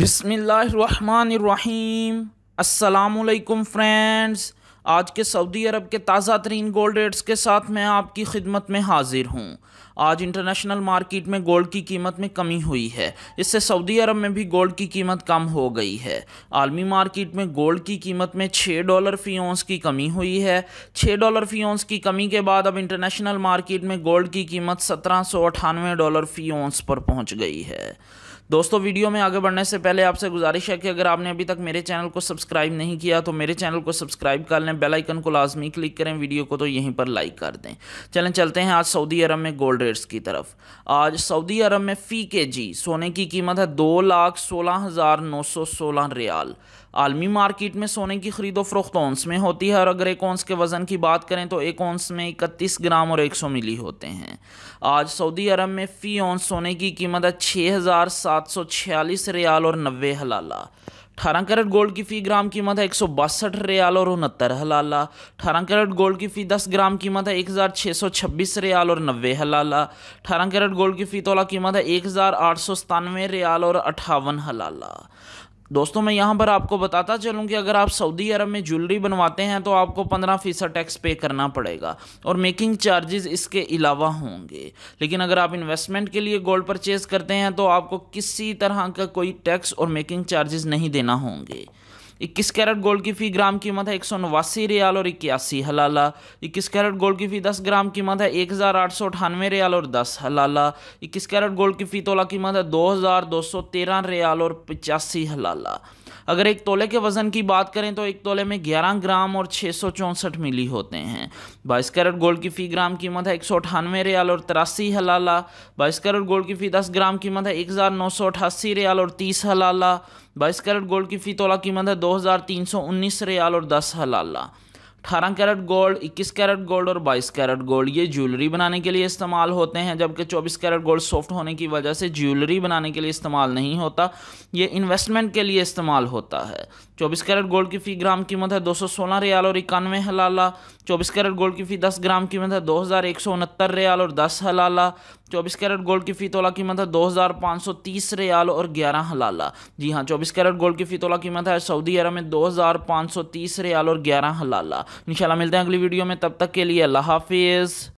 बिसमीम् अल्लाम फ्रेंड्स आज के सऊदी अरब के ताज़ा तरीन गोल्ड रेट्स के साथ मैं आपकी खिदमत में हाजिर हूँ आज इंटरनेशनल मार्केट में गोल्ड की कीमत में कमी हुई है इससे सऊदी अरब में भी गोल्ड की कीमत कम हो गई है आलमी मार्केट में गोल्ड की कीमत में छः डॉलर फ़ी की कमी हुई है छः डॉलर फ़ी की कमी के बाद अब इंटरनेशनल मार्केट में गोल्ड की कीमत सत्रह सौ अठानवे डॉलर फ़ी पर पहुँच गई है दोस्तों वीडियो में आगे बढ़ने से पहले आपसे गुजारिश है कि अगर आपने अभी तक मेरे चैनल को सब्सक्राइब नहीं किया तो मेरे चैनल को सब्सक्राइब कर लें बेलाइकन को लाजमी क्लिक करें वीडियो को तो यहीं पर लाइक कर दें चलें चलते हैं आज सऊदी अरब में गोल्ड रेट्स की तरफ आज सऊदी अरब में फ़ी के जी सोने की कीमत है दो लाख सोलह हज़ार नौ सौ सोलह रियाल आलमी मार्केट में सोने की खरीदो फरोख्त ओंस में होती है और अगर एक ओंस के वज़न की बात करें तो एक ओंस में इकतीस ग्राम और एक सौ मिली होते हैं आज सऊदी अरब में फ़ी ओंस सोने की कीमत है छः हज़ार सात सौ छियालीस रियाल और नब्बे हलाला अठारह कैरेट गोल्ड की फ़ी ग्राम कीमत है एक सौ बासठ रियाल और उनहत्तर हलाला अठारह कैरेट गोल्ड की फ़ी दस ग्राम कीमत है एक हज़ार छः सौ छब्बीस रियाल और नब्बे हलाला अठारह कैरेट गोल्ड की फ़ी तोला कीमत है एक हज़ार आठ सौ सतानवे रियाल और अठावन हलाला दोस्तों मैं यहाँ पर आपको बताता चलूँ कि अगर आप सऊदी अरब में ज्वेलरी बनवाते हैं तो आपको पंद्रह फ़ीसद टैक्स पे करना पड़ेगा और मेकिंग चार्जेस इसके अलावा होंगे लेकिन अगर आप इन्वेस्टमेंट के लिए गोल्ड परचेज़ करते हैं तो आपको किसी तरह का कोई टैक्स और मेकिंग चार्जेस नहीं देना होंगे इक्कीस कैरेट गोल्ड की फी ग्राम कीमत है एक सौ नवासी रियाल और इक्यासी हलाला इक्कीस कैरेट गोल्ड की फी दस ग्राम कीमत है एक हज़ार आठ सौ अठानवे रियाल और दस हलाला इक्कीस कैरेट गोल्ड की फी तोला कीमत है दो हज़ार दो सौ तेरह रियाल और पचासी हलाला अगर एक तोले के वज़न की बात करें तो एक तोले में ग्यारह ग्राम और छः सौ चौंसठ मिली होते हैं बाईस कैरेट गोल्ड की फ़ी ग्राम कीमत है एक सौ अठानवे रियाल और तिरासी हलाला बाईस कैरेट गोल्ड की फ़ी दस ग्राम कीमत है एक हज़ार नौ सौ अठासी रियाल और तीस हलाला बाईस कैरेट गोल्ड की फ़ी तोला कीमत है दो हज़ार तीन सौ उन्नीस रियाल और दस हलाला अठारह कैरेट गोल्ड इक्कीस कैरेट गोल्ड और बाईस कैरेट गोल्ड ये ज्वेलरी बनाने के लिए इस्तेमाल होते हैं जबकि चौबीस कैरेट गोल्ड सॉफ्ट होने की वजह से ज्वेलरी बनाने के लिए इस्तेमाल नहीं होता ये इन्वेस्टमेंट के लिए इस्तेमाल होता है चौबीस कैरेट गोल्ड की फ़ी ग्राम कीमत है दो सौ सोलह रियाल और इक्यानवे हलाला चौबीस कैरेट गोल्ड की फ़ी दस ग्राम कीमत है दो हज़ार एक सौ उनहत्तर रियाल और दस हलाला चौबीस कैरेट गोल्ड की फ़ी तोला कीमत है दो हज़ार पाँच सौ तीस रियाल और ग्यारह हलाला जी हाँ चौबीस कैरेट गोल्ड की फ़ी तोला कीमत है सऊदी अरब में दो हज़ार पाँच सौ तीस रियाल और ग्यारह हलाला इंशाल्लाह मिलते हैं अगली वीडियो में तब तक के लिए अल्लाह हाफिज़